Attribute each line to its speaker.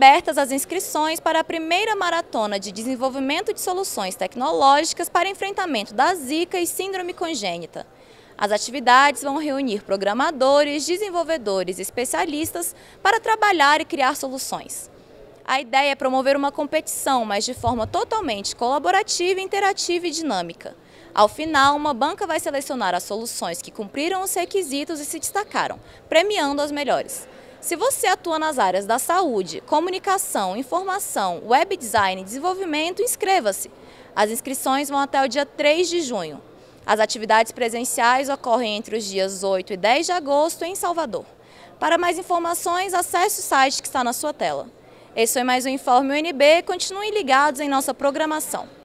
Speaker 1: abertas as inscrições para a primeira maratona de desenvolvimento de soluções tecnológicas para enfrentamento da Zika e síndrome congênita. As atividades vão reunir programadores, desenvolvedores e especialistas para trabalhar e criar soluções. A ideia é promover uma competição, mas de forma totalmente colaborativa, interativa e dinâmica. Ao final, uma banca vai selecionar as soluções que cumpriram os requisitos e se destacaram, premiando as melhores. Se você atua nas áreas da saúde, comunicação, informação, web design e desenvolvimento, inscreva-se. As inscrições vão até o dia 3 de junho. As atividades presenciais ocorrem entre os dias 8 e 10 de agosto em Salvador. Para mais informações, acesse o site que está na sua tela. Esse foi mais um Informe UNB, continuem ligados em nossa programação.